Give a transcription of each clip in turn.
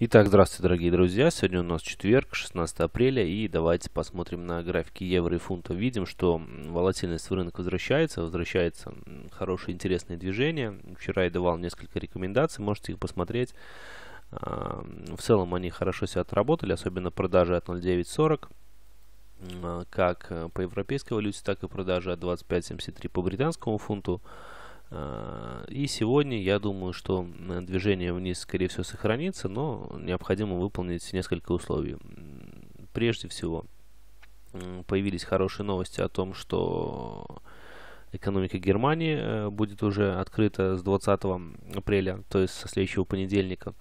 Итак, здравствуйте, дорогие друзья. Сегодня у нас четверг, 16 апреля, и давайте посмотрим на графики евро и фунта. Видим, что волатильность в рынок возвращается, возвращается хорошее, интересное движение. Вчера я давал несколько рекомендаций, можете их посмотреть. А, в целом они хорошо себя отработали, особенно продажи от 0.940 а, как э, по европейской валюте, так и продажи от 25.73 по британскому фунту. А, и сегодня, я думаю, что движение вниз, скорее всего, сохранится, но необходимо выполнить несколько условий. Прежде всего, появились хорошие новости о том, что экономика Германии э, будет уже открыта с 20 апреля, то есть со следующего понедельника.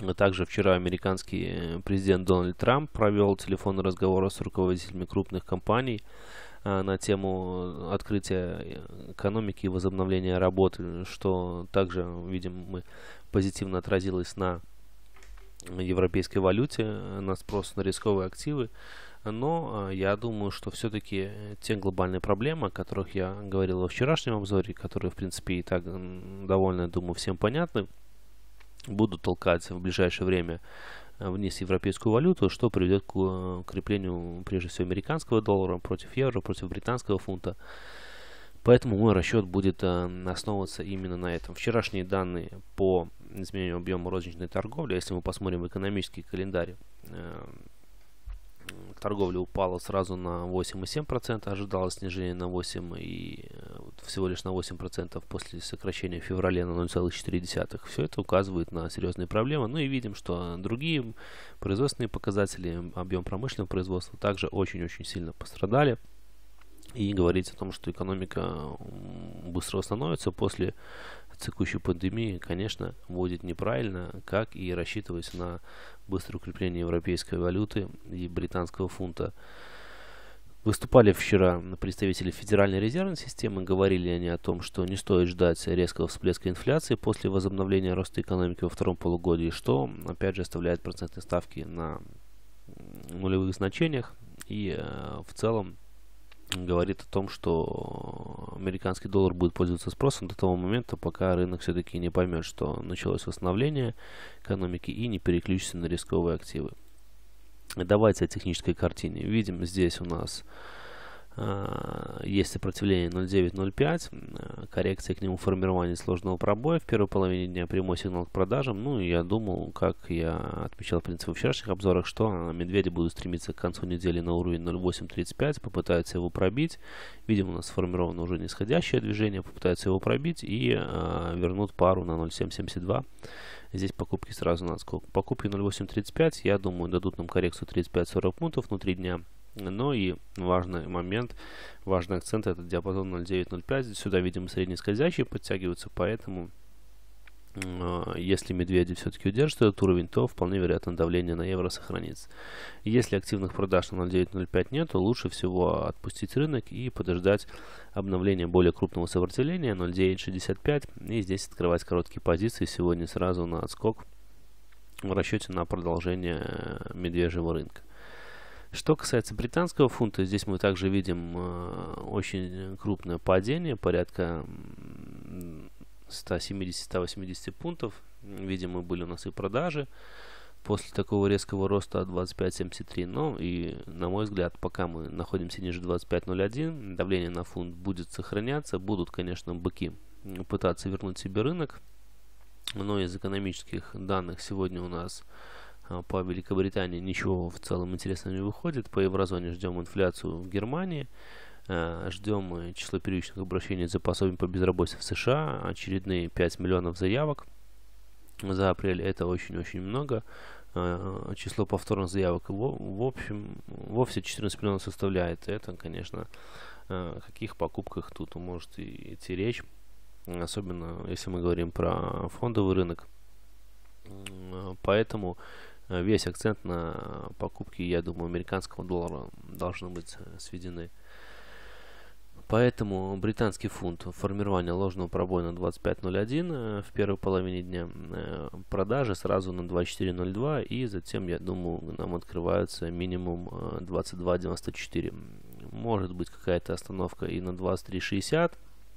А также вчера американский э, президент Дональд Трамп провел телефонный разговор с руководителями крупных компаний а, на тему открытия экономики и возобновления работы, что также, видим, мы позитивно отразилось на европейской валюте, на спрос на рисковые активы. Но а, я думаю, что все-таки те глобальные проблемы, о которых я говорил во вчерашнем обзоре, которые, в принципе, и так довольно, думаю, всем понятны, будут толкать в ближайшее время Э, вниз европейскую валюту, что приведет к укреплению э, прежде всего американского доллара против евро, против британского фунта. Поэтому мой расчет будет э, основываться именно на этом. Вчерашние данные по изменению объема розничной торговли, если мы посмотрим экономический календарь, торговля упала сразу на 8,7%, ожидалось снижение на 8 и всего лишь на 8% после сокращения в феврале на 0,4. Все это указывает на серьезные проблемы. Ну и видим, что другие производственные показатели, объем промышленного производства также очень-очень сильно пострадали. И говорить о том, что экономика быстро восстановится после текущей пандемии, конечно, будет неправильно, как и рассчитывать на быстрое укрепление европейской валюты и британского фунта. Выступали вчера представители Федеральной резервной системы, говорили они о том, что не стоит ждать резкого всплеска инфляции после возобновления роста экономики во втором полугодии, что, опять же, оставляет процентные ставки на нулевых значениях и э, в целом говорит о том, что американский доллар будет пользоваться спросом до того момента, пока рынок все-таки не поймет, что началось восстановление экономики и не переключится на рисковые активы. Давайте о технической картине. Видим здесь у нас есть сопротивление 0.9-0.5, коррекция к нему формирование сложного пробоя в первой половине дня, прямой сигнал к продажам. Ну я думал, как я отмечал в принципе в вчерашних обзорах, что медведи будут стремиться к концу недели на уровень 0.835, попытаются его пробить. Видимо, у нас сформировано уже нисходящее движение, попытаются его пробить и э, вернут пару на 0.772. Здесь покупки сразу на отскок. Покупки 0.835, я думаю, дадут нам коррекцию 35-40 пунктов внутри дня. Ну и важный момент, важный акцент это диапазон 0.9.05. Сюда, видимо, средний скользящий подтягиваются, поэтому а, если медведи все-таки удержат этот уровень, то вполне вероятно давление на евро сохранится. Если активных продаж на 0.9.05 нет, то лучше всего отпустить рынок и подождать обновления более крупного сопротивления 0.9.65 и здесь открывать короткие позиции сегодня сразу на отскок в расчете на продолжение э, медвежьего рынка. Что касается британского фунта, здесь мы также видим э, очень крупное падение, порядка 170-180 пунктов. Видимо, были у нас и продажи после такого резкого роста 25.73. Но и, на мой взгляд, пока мы находимся ниже 25.01, давление на фунт будет сохраняться. Будут, конечно, быки пытаться вернуть себе рынок. Но из экономических данных сегодня у нас а, по Великобритании ничего в целом интересного не выходит. По еврозоне ждем инфляцию в Германии. А, ждем число первичных обращений за пособием по безработице в США. Очередные 5 миллионов заявок за апрель. Это очень-очень много. А, число повторных заявок в общем вовсе 14 миллионов составляет. Это, конечно, о каких покупках тут может идти речь. Особенно если мы говорим про фондовый рынок. Поэтому Э, весь акцент на покупки, я думаю, американского доллара должны быть э, сведены. Поэтому британский фунт формирование ложного пробоя на 25.01 э, в первой половине дня, продажи сразу на 24.02 и затем, я думаю, нам открываются минимум 22.94. Может быть какая-то остановка и на 23.60,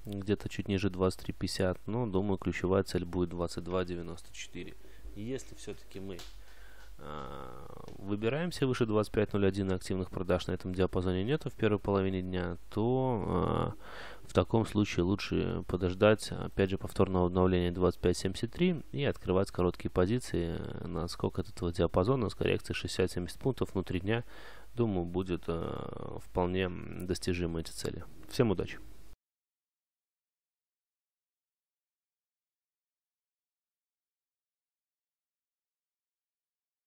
где-то чуть ниже 23.50, но думаю ключевая цель будет 22.94. Если все-таки мы а, выбираемся выше 25.01 активных продаж на этом диапазоне нету в первой половине дня, то а, в таком случае лучше подождать, опять же, повторного обновления 25.73 и открывать короткие позиции на скок от этого диапазона с коррекцией 60-70 пунктов внутри дня. Думаю, будет а, вполне достижимы эти цели. Всем удачи!